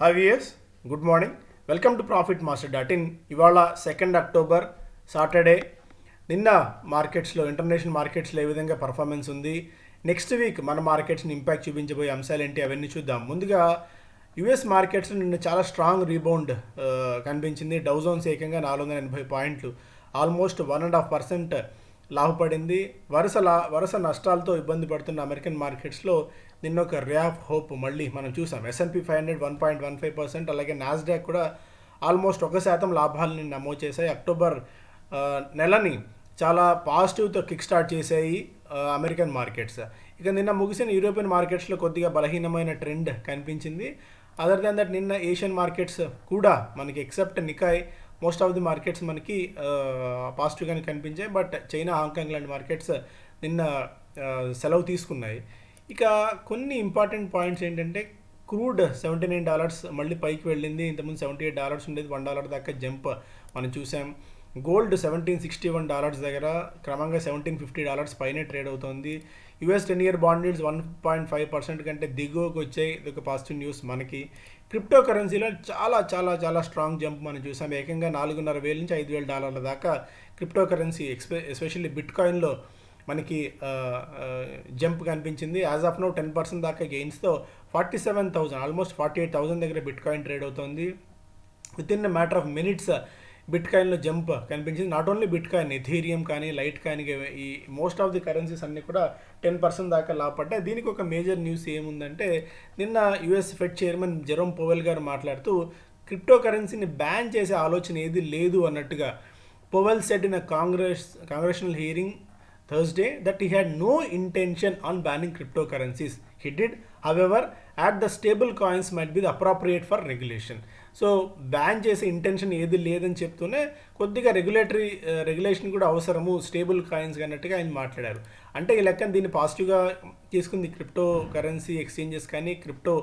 High viewers good morning welcome to profit master dot in ఇవాళ second October Saturday నిన్న మార్కెట్స్లో international మార్కెట్స్లో ఏ విధంగా పర్ఫార్మెన్స్ ఉంది నెక్స్ట్ వీక్ మన మార్కెట్స్ని ఇంపాక్ట్ చూపించబోయే అంశాలు ఏంటి అవన్నీ చూద్దాం ముందుగా యుఎస్ మార్కెట్స్ నిన్న చాలా స్ట్రాంగ్ రీబౌండ్ కనిపించింది డౌజోన్స్ ఏకంగా నాలుగు వందల ఎనభై పాయింట్లు almost one and half percent లాభపడింది వరుస లా వరుస నష్టాలతో ఇబ్బంది పడుతున్న అమెరికన్ మార్కెట్స్లో నిన్న ఒక ర్యాప్ హోప్ మళ్ళీ మనం చూసాం S and P five hundred one point one five percent అలాగే నాస్డాక్ కూడా ఆల్మోస్ట్ ఒక శాతం లాభాలని నమోదు చేశాయి అక్టోబర్ నెలని చాలా పాజిటివ్తో కిక్ స్టార్ట్ చేశాయి అమెరికన్ మార్కెట్స్ ఇక నిన్న ముగిసిన యూరోపియన్ మార్కెట్స్లో కొద్దిగా బలహీనమైన ట్రెండ్ కనిపించింది అదర్ దాన్ దట్ నిన్న ఏషియన్ మార్కెట్స్ కూడా మనకి except Nikkei most of the markets మనకి పాజిటివ్గానే కనిపించాయి బట్ చైనా హాంకాంగ్ లాంటి మార్కెట్స్ నిన్న సెలవు తీసుకున్నాయి ఇక కొన్ని ఇంపార్టెంట్ పాయింట్స్ ఏంటంటే క్రూడ్ సెవెంటీ నైన్ డాలర్స్ మళ్ళీ పైకి వెళ్ళింది ఇంతకుముందు సెవెంటీ ఎయిట్ డాలర్స్ ఉండేది వన్ డాలర్ దాకా జంప్ మనం చూసాం gold seventeen sixty one dollars దగ్గర క్రమంగా సెవెంటీన్ ఫిఫ్టీ డాలర్స్ పైనే ట్రేడ్ అవుతుంది US ten year bond one point five percent కంటే దిగువకు వచ్చాయి ఇది ఒక పాజిటివ్ న్యూస్ మనకి క్రిప్టో కరెన్సీలో చాలా చాలా చాలా స్ట్రాంగ్ జంప్ మనం చూసాం ఏకంగా నాలుగున్నర వేల నుంచి ఐదు వేల డాలర్ల దాకా క్రిప్టో కరెన్సీ ఎక్స్పె ఎస్పెషల్లీ బిట్ కాయిన్లో మనకి జంప్ కనిపించింది as of now ten percent దాకా గెయిన్స్తో forty seven thousand almost forty eight thousand దగ్గర బిట్ కాయిన్ ట్రేడ్ అవుతుంది within matter of minutes బిట్ కాయిన్లో జంప్ కనిపించింది not only bitcoin Ethereum కానీ లైట్ కాయిన్ ఈ మోస్ట్ ఆఫ్ ది కరెన్సీస్ అన్నీ కూడా టెన్ పర్సెంట్ దాకా లాభపడ్డాయి దీనికి ఒక మేజర్ న్యూస్ ఏముందంటే నిన్న US Fed chairman Jerome Powell గారు మాట్లాడుతూ క్రిప్టో కరెన్సీని బ్యాన్ చేసే ఆలోచన ఏది లేదు అన్నట్టుగా Powell said in a Congress congressional hearing Thursday that he had no intention on banning cryptocurrencies hit did however add the stablecoins might be the appropriate for so ban చేసే intention ఏది లేదని చెప్తూనే కొద్దిగా regulatory regulation uh, కూడా అవసరము stable coins అన్నట్టుగా ఆయన మాట్లాడారు అంటే ఈ లెక్కన దీన్ని పాజిటివ్గా తీసుకుంది క్రిప్టో కరెన్సీ ఎక్స్చేంజెస్ కానీ క్రిప్టో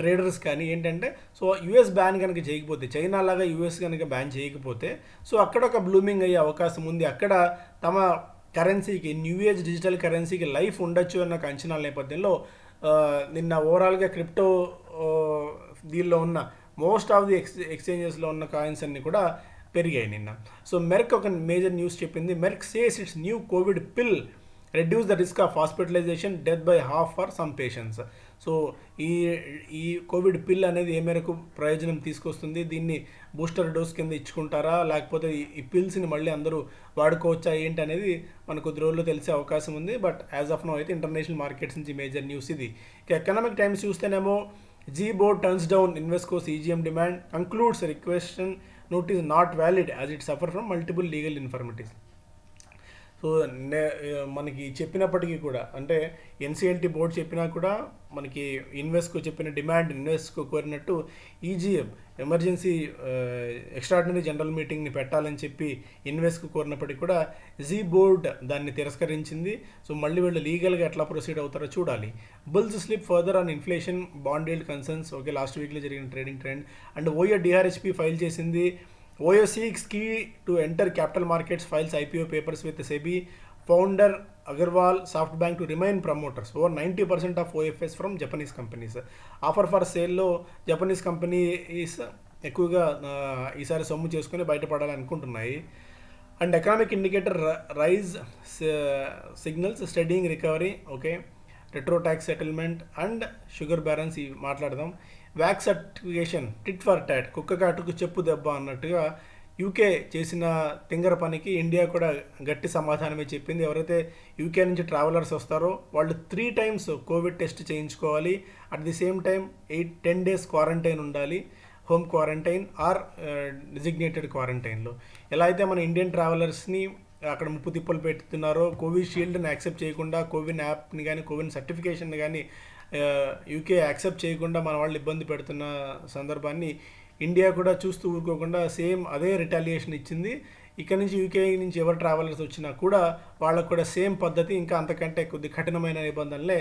ట్రేడర్స్ uh, కానీ ఏంటంటే సో యుఎస్ బ్యాన్ కనుక చేయకపోతే చైనా లాగా యుఎస్ కనుక బ్యాన్ చేయకపోతే సో అక్కడ ఒక బ్లూమింగ్ అయ్యే అవకాశం ఉంది అక్కడ తమ కరెన్సీకి న్యూ ఏజ్ డిజిటల్ కరెన్సీకి లైఫ్ ఉండొచ్చు అన్న అంచనాల నేపథ్యంలో uh, నిన్న ఓవరాల్గా క్రిప్టో దీనిలో ఉన్న మోస్ట్ ఆఫ్ ది ఎక్స్ ఎక్స్చేంజెస్లో ఉన్న కాయిన్స్ అన్నీ కూడా పెరిగాయి నిన్న సో మెర్క్ ఒక మేజర్ న్యూస్ చెప్పింది Merck says its new COVID pill reduce the risk of hospitalization death by half for some patients so ఈ ఈ కోవిడ్ పిల్ అనేది ఏ మేరకు ప్రయోజనం తీసుకొస్తుంది దీన్ని బూస్టర్ డోస్ కింద ఇచ్చుకుంటారా లేకపోతే ఈ పిల్స్ని మళ్ళీ అందరూ వాడుకోవచ్చా ఏంటి అనేది మనకు కొద్ది రోజుల్లో తెలిసే అవకాశం ఉంది బట్ యాజ్ ఆఫ్ నో అయితే ఇంటర్నేషనల్ మార్కెట్స్ నుంచి మేజర్ న్యూస్ ఇది ఇక ఎకనామిక్ టైమ్స్ చూస్తేనేమో G board turns down Invesco CGM demand, concludes requestion notice not valid as it suffer from multiple legal infirmities. So మనకి చెప్పినప్పటికీ కూడా అంటే ఎన్సీఎల్టీ బోర్డు చెప్పినా కూడా మనకి ఇన్వెస్ట్కు చెప్పిన డిమాండ్ ఇన్వెస్ట్కు కోరినట్టు ఈజీఎం ఎమర్జెన్సీ ఎక్స్ట్రాడినరీ జనరల్ మీటింగ్ని పెట్టాలని చెప్పి ఇన్వెస్ట్కు కోరినప్పటికీ కూడా జీ బోర్డ్ దాన్ని తిరస్కరించింది సో మళ్ళీ వీళ్ళు లీగల్గా ఎట్లా ప్రొసీడ్ అవుతారో చూడాలి bulls slip further on inflation bond yield concerns okay last వీక్లో జరిగిన trading trend and OYO DRHP file చేసింది ఓఎస్ఈక్స్ key to enter capital markets files IPO papers with SEBI founder Agarwal SoftBank to remain promoters over ninety percent of OFS from Japanese companies offer for సేల్లో Japanese companies ఎక్కువగా ఈసారి సొమ్ము చేసుకుని బయటపడాలి అనుకుంటున్నాయి and economic indicator rise signals steadying recovery okay retro tax settlement and sugar balance ఇవి మాట్లాడదాం vax certification tit for tat కుక్క కాటుకు చెప్పు దెబ్బ అన్నట్టుగా యూకే చేసిన తింగర పనికి ఇండియా కూడా గట్టి సమాధానమే చెప్పింది ఎవరైతే యూకే నుంచి ట్రావెలర్స్ వస్తారో వాళ్ళు త్రీ టైమ్స్ కోవిడ్ టెస్ట్ చేయించుకోవాలి at the same time eight ten days quarantine ఉండాలి హోమ్ క్వారంటైన్ ఆర్ డిజిగ్నేటెడ్ క్వారంటైన్లో ఎలా అయితే మన ఇండియన్ ట్రావెలర్స్ని అక్కడ ముప్పు తిప్పలు పెట్టుతున్నారో కోవిషీల్డ్ని యాక్సెప్ట్ చేయకుండా కోవిన్ యాప్ని కానీ కోవిన్ సర్టిఫికేషన్ కానీ యూకే యాక్సెప్ట్ చేయకుండా మన వాళ్ళు ఇబ్బంది పెడుతున్న సందర్భాన్ని ఇండియా కూడా చూస్తూ ఊరుకోకుండా సేమ్ అదే రిటాలియేషన్ ఇచ్చింది ఇక్కడ నుంచి యూకే నుంచి ఎవరు ట్రావెలర్స్ వచ్చినా కూడా వాళ్ళకు కూడా సేమ్ పద్ధతి ఇంకా అంతకంటే కొద్ది కఠినమైన నిబంధనలే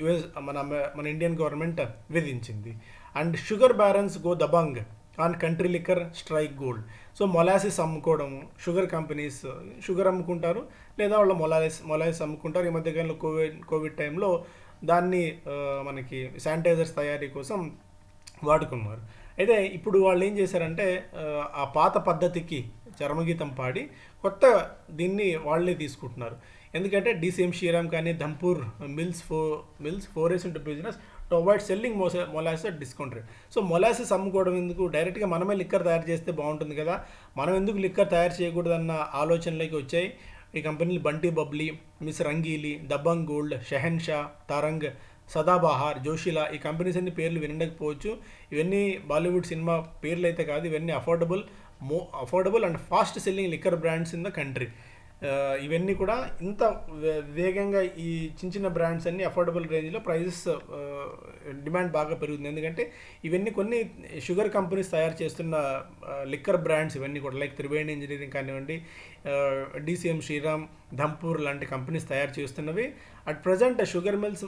యుఎస్ మన మన ఇండియన్ గవర్నమెంట్ విధించింది and sugar barons go Dabangg on country liquor strike gold so molasses అమ్ముకోవడం షుగర్ కంపెనీస్ షుగర్ అమ్ముకుంటారు లేదా వాళ్ళు మొలాసిస్ మొలాసిస్ అమ్ముకుంటారు ఈ మధ్యకాలంలో కోవిడ్ కోవిడ్ టైంలో దాన్ని మనకి శానిటైజర్స్ తయారీ కోసం వాడుకున్నారు అయితే ఇప్పుడు వాళ్ళు ఏం చేశారంటే ఆ పాత పద్ధతికి చర్మగీతం పాడి కొత్త దీన్ని వాళ్ళే తీసుకుంటున్నారు ఎందుకంటే డిసిఎం శ్రీరామ్ కానీ Dhampur mills fo mills forays into business avoid selling mo molasses discount rate so molasses అమ్ముకోవడం ఎందుకు డైరెక్ట్గా మనమే లిక్కర్ తయారు చేస్తే బాగుంటుంది కదా మనం ఎందుకు లిక్కర్ తయారు చేయకూడదన్న ఆలోచనలోకి వచ్చాయి ఈ కంపెనీలు బంటి బబ్లీ మిస్ రంగీలి దబ్బంగ్ గోల్డ్ షెహన్షా తరంగ్ సదాబహార్ జోషిలా ఈ కంపెనీస్ అన్ని పేర్లు వినకపోవచ్చు ఇవన్నీ బాలీవుడ్ సినిమా పేర్లు అయితే కాదు ఇవన్నీ affordable mo affordable and fast selling liquor brands in the country ఇవన్నీ కూడా ఇంత వేగంగా ఈ చిన్న చిన్న బ్రాండ్స్ అన్ని అఫోర్డబుల్ రేంజ్లో ప్రైజెస్ డిమాండ్ బాగా పెరుగుతుంది ఎందుకంటే ఇవన్నీ కొన్ని షుగర్ కంపెనీస్ తయారు చేస్తున్న లిక్కర్ బ్రాండ్స్ ఇవన్నీ కూడా లైక్ త్రివేణి ఇంజనీరింగ్ కానివ్వండి డీసీఎం శ్రీరామ్ ధంపూర్ లాంటి కంపెనీస్ తయారు చేస్తున్నవి at present sugar mills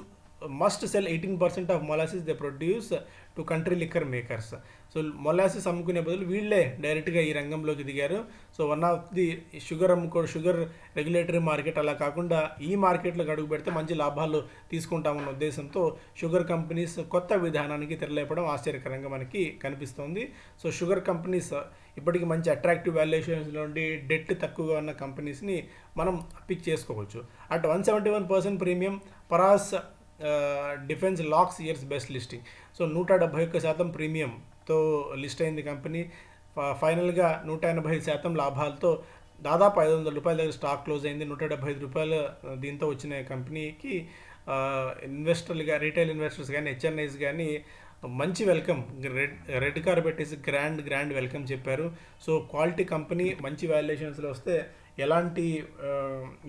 must sell eighteen percent of molasses they produce to country liquor makers so molasses అమ్ముకునే బదులు వీళ్ళే డైరెక్ట్గా ఈ రంగంలోకి దిగారు so one of the sugar అమ్ముకో షుగర్ రెగ్యులేటరీ మార్కెట్ అలా కాకుండా ఈ మార్కెట్లోకి అడుగు పెడితే మంచి లాభాలు తీసుకుంటామన్న ఉద్దేశంతో షుగర్ కంపెనీస్ కొత్త విధానానికి తెరలేపడం ఆశ్చర్యకరంగా మనకి కనిపిస్తోంది సో షుగర్ కంపెనీస్ ఇప్పటికీ మంచి అట్రాక్టివ్ వాల్యుయేషన్స్లో ఉండి డెట్ తక్కువగా ఉన్న కంపెనీస్ని మనం పిక్ చేసుకోవచ్చు at one seventy one percent premium Paras defence logs year's best listing so నూట డెబ్బై ఒక్క శాతం ప్రీమియంతో లిస్ట్ అయింది కంపెనీ ఫైనల్గా నూట ఎనభై శాతం లాభాలతో దాదాపు ఐదు వందల రూపాయల దగ్గర స్టాక్ క్లోజ్ అయింది నూట డెబ్బై ఐదు రూపాయలు దీంతో వచ్చిన కంపెనీకి ఇన్వెస్టర్లుగా రీటైల్ ఇన్వెస్టర్స్ కానీ హెచ్ఎన్ఐస్ కానీ మంచి welcome red red car is grand grand welcome చెప్పారు సో క్వాలిటీ కంపెనీ మంచి వాల్యుయేషన్స్లో వస్తే ఎలాంటి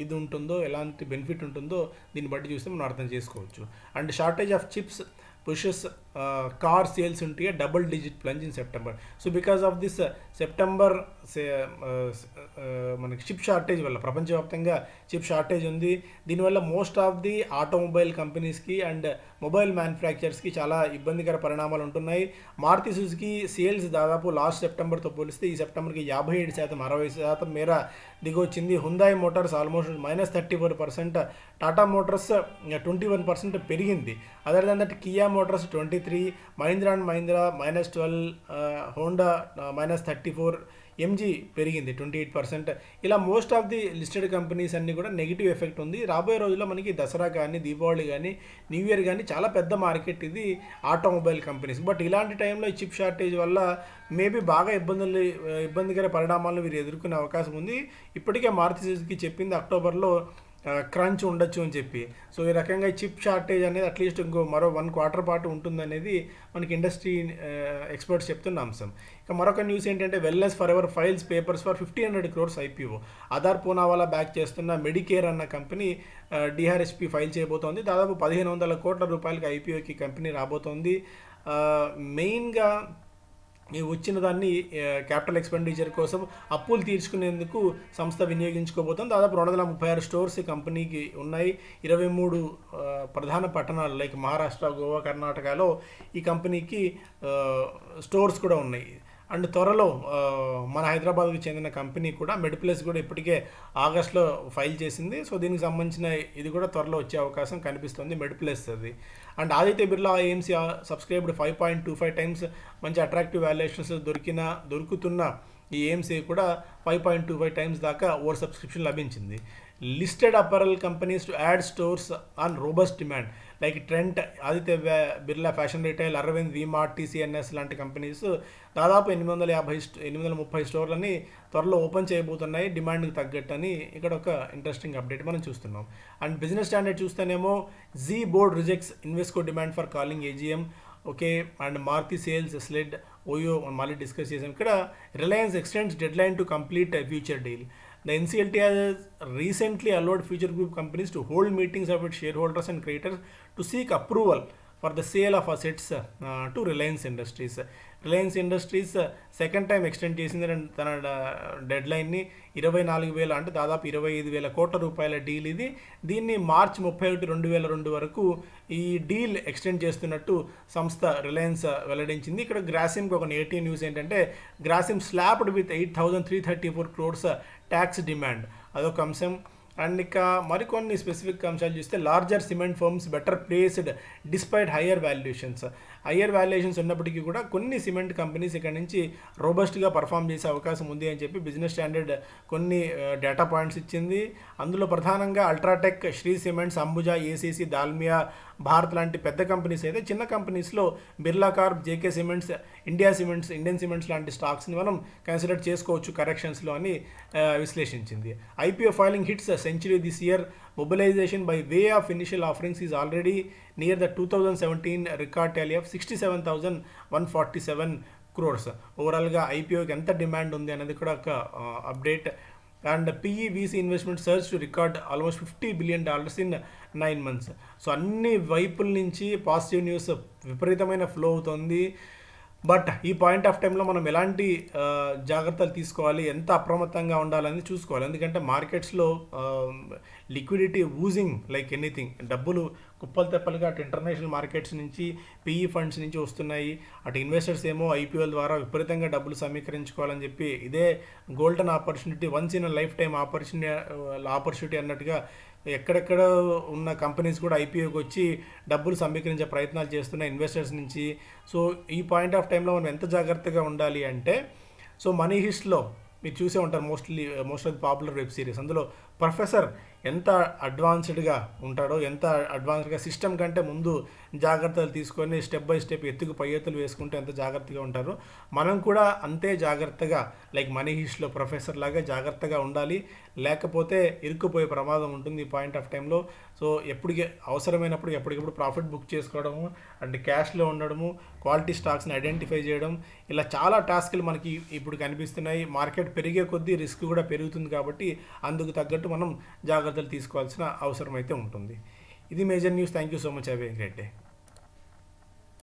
ఇది ఉంటుందో ఎలాంటి బెనిఫిట్ ఉంటుందో దీన్ని బట్టి చూస్తే మనం అర్థం చేసుకోవచ్చు and shortage of chips pushes car sales ఉంటాయి double digit plunge in September so because of this September say మనకి చిప్ షార్టేజ్ వల్ల ప్రపంచవ్యాప్తంగా చిప్ షార్టేజ్ ఉంది దీనివల్ల మోస్ట్ ఆఫ్ ది ఆటోమొబైల్ కంపెనీస్కి అండ్ మొబైల్ మ్యానుఫ్యాక్చర్స్కి చాలా ఇబ్బందికర పరిణామాలు ఉంటున్నాయి మారుతి సుజుకి సేల్స్ దాదాపు లాస్ట్ సెప్టెంబర్తో పోలిస్తే ఈ సెప్టెంబర్కి యాభై ఏడు శాతం అరవై శాతం మేర దిగొచ్చింది Hyundai Motors almost minus thirty four percent Tata Motors twenty one percent పెరిగింది other than that Kia Motors twenty three Mahindra and Mahindra minus twelve Honda minus thirty four MG పెరిగింది ట్వంటీ ఎయిట్ పర్సెంట్ ఇలా most of the listed companies అన్నీ కూడా negative effect ఉంది రాబోయే రోజుల్లో మనకి దసరా కానీ దీపావళి కానీ న్యూ ఇయర్ కానీ చాలా పెద్ద మార్కెట్ ఇది ఆటోమొబైల్ కంపెనీస్ బట్ ఇలాంటి టైంలో ఈ చిప్ షార్టేజ్ వల్ల మేబీ బాగా ఇబ్బందులు ఇబ్బందికర పరిణామాలను వీరు ఎదుర్కొనే అవకాశం ఉంది ఇప్పటికే మారుతి సుజుకి చెప్పింది అక్టోబర్లో క్రంచ్ ఉండొచ్చు అని చెప్పి సో ఈ రకంగా చిప్ షార్టేజ్ అనేది అట్లీస్ట్ ఇంకో మరో వన్ క్వార్టర్ పాటు ఉంటుందనేది మనకి ఇండస్ట్రీ ఎక్స్పర్ట్స్ చెప్తున్న అంశం ఇక మరొక న్యూస్ ఏంటంటే wellness forever files papers for fifty hundred crores IPO Adar Poonawalla back చేస్తున్న మెడికేర్ అన్న కంపెనీ డిఆర్ఎస్పి ఫైల్ చేయబోతోంది దాదాపు పదిహేను వందల కోట్ల రూపాయలకి ఐపీఓకి కంపెనీ రాబోతోంది మెయిన్గా వచ్చిన దాన్ని క్యాపిటల్ ఎక్స్పెండిచర్ కోసం అప్పులు తీర్చుకునేందుకు సంస్థ వినియోగించుకోబోతుంది దాదాపు రెండు వందల ముప్పై ఆరు స్టోర్స్ కంపెనీకి ఉన్నాయి ఇరవై మూడు ప్రధాన పట్టణాలు లైక్ మహారాష్ట్ర గోవా కర్ణాటకలో ఈ కంపెనీకి స్టోర్స్ కూడా ఉన్నాయి అండ్ త్వరలో మన హైదరాబాద్కు చెందిన కంపెనీ కూడా మెడిప్లస్ కూడా ఇప్పటికే ఆగస్ట్లో ఫైల్ చేసింది సో దీనికి సంబంధించిన ఇది కూడా త్వరలో వచ్చే అవకాశం కనిపిస్తుంది మెడిప్లస్ అది and Aditya Birla AMC subscribed five point two five times మంచి అట్రాక్టివ్ వాల్యుయేషన్స్ దొరికిన దొరుకుతున్న ఈ ఏఎంసీ కూడా five point two five times దాకా ఓవర్ సబ్స్క్రిప్షన్ లభించింది listed apparel companies to add stores on robust demand like Trent Aditya Birla fashion retail Arvind V-Mart TCNS లాంటి companies దాదాపు ఎనిమిది వందల యాభై ఎనిమిది వందల ముప్పై స్టోర్లని త్వరలో ఓపెన్ చేయబోతున్నాయి డిమాండ్కి తగ్గట్టు అని ఇక్కడ ఒక ఇంట్రెస్టింగ్ అప్డేట్ మనం చూస్తున్నాం అండ్ బిజినెస్ స్టాండర్డ్ చూస్తేనేమో Zee board rejects Invesco demand for calling AGM okay and Maruti sales slide OYO మళ్ళీ డిస్కస్ చేసాం ఇక్కడ Reliance extends deadline to complete Future deal The NCLT has recently allowed future group companies to hold meetings of its shareholders and creditors to seek approval for the sale of assets uh, to Reliance Industries. Reliance Industries second time extend చేసింది తన dead లైన్ని ఇరవై నాలుగు వేల అంటే దాదాపు ఇరవై ఐదు వేల కోట్ల రూపాయల డీల్ ఇది దీన్ని మార్చ్ ముప్పై ఒకటి రెండు వేల రెండు వరకు ఈ డీల్ ఎక్స్టెండ్ చేస్తున్నట్టు సంస్థ రిలయన్స్ uh, వెల్లడించింది ఇక్కడ గ్రాసిమ్కి ఒక నేటివ్ న్యూస్ ఏంటంటే Grasim slapped with eight thousand three thirty four crores tax demand అదొక అంశం అండ్ ఇక మరికొన్ని స్పెసిఫిక్ అంశాలు చూస్తే larger cement firms better placed despite higher valuations higher valuations ఉన్నప్పటికీ కూడా కొన్ని సిమెంట్ కంపెనీస్ ఇక్కడ నుంచి రోబస్ట్గా పర్ఫామ్ చేసే అవకాశం ఉంది అని చెప్పి బిజినెస్ స్టాండర్డ్ కొన్ని డేటా uh, పాయింట్స్ ఇచ్చింది అందులో ప్రధానంగా అల్ట్రాటెక్ శ్రీ సిమెంట్స్ అంబుజా ఏసీసీ దాల్మియా భారత్ లాంటి పెద్ద కంపెనీస్ అయితే చిన్న కంపెనీస్లో Birla Corp JK cements India cements Indian cements లాంటి స్టాక్స్ని మనం కన్సిడర్ చేసుకోవచ్చు కరెక్షన్స్లో అని uh, విశ్లేషించింది IPO filing hits century this year. Mobilization by way of initial offerings is already near the 2017 record tally of 67,147 crores ఓవరాల్గా ఐపీఓకి ఎంత డిమాండ్ ఉంది అనేది కూడా ఒక update and PE VC investment surge to record almost fifty billion dollars in nine months so అన్ని వైపుల నుంచి పాజిటివ్ న్యూస్ విపరీతమైన ఫ్లో అవుతుంది బట్ ఈ పాయింట్ ఆఫ్ టైంలో మనం ఎలాంటి జాగ్రత్తలు తీసుకోవాలి ఎంత అప్రమత్తంగా ఉండాలని చూసుకోవాలి ఎందుకంటే మార్కెట్స్లో లిక్విడిటీ ఊజింగ్ లైక్ ఎనీథింగ్ డబ్బులు కుప్పలు తెప్పలుగా అటు ఇంటర్నేషనల్ మార్కెట్స్ నుంచి పీఈ ఫండ్స్ నుంచి వస్తున్నాయి అటు ఇన్వెస్టర్స్ ఏమో ఐపీఎల్ ద్వారా విపరీతంగా డబ్బులు సమీకరించుకోవాలని చెప్పి ఇదే golden opportunity once in lifetime opportunity opportunity అన్నట్టుగా ఎక్కడెక్కడ ఉన్న కంపెనీస్ కూడా ఐపీఓకి వచ్చి డబ్బులు సమీకరించే ప్రయత్నాలు చేస్తున్న ఇన్వెస్టర్స్ నుంచి సో ఈ పాయింట్ ఆఫ్ టైంలో మనం ఎంత జాగ్రత్తగా ఉండాలి అంటే సో మనీ హిస్ట్లో మీరు చూసే ఉంటారు mostly most of the popular web series అందులో ప్రొఫెసర్ ఎంత అడ్వాన్స్డ్గా ఉంటాడో ఎంత అడ్వాన్స్డ్గా సిస్టమ్ కంటే ముందు జాగ్రత్తలు తీసుకొని స్టెప్ బై స్టెప్ ఎత్తుకు పై ఎత్తులు వేసుకుంటే ఎంత జాగ్రత్తగా ఉంటారో మనం కూడా అంతే జాగ్రత్తగా లైక్ మనీ హిస్ట్లో ప్రొఫెసర్ లాగా జాగ్రత్తగా ఉండాలి లేకపోతే ఇరుక్కుపోయే ప్రమాదం ఉంటుంది ఈ పాయింట్ ఆఫ్ టైంలో సో ఎప్పటికి అవసరమైనప్పుడు ఎప్పటికప్పుడు ప్రాఫిట్ బుక్ చేసుకోవడము అండ్ క్యాష్లో ఉండడము క్వాలిటీ స్టాక్స్ని ఐడెంటిఫై చేయడం ఇలా చాలా టాస్క్లు మనకి ఇప్పుడు కనిపిస్తున్నాయి మార్కెట్ పెరిగే కొద్దీ రిస్క్ కూడా పెరుగుతుంది కాబట్టి అందుకు తగ్గట్టు తగ్గట్టు మనం జాగ్రత్తలు తీసుకోవాల్సిన అవసరం అయితే ఉంటుంది ఇది major news thank you so much have great day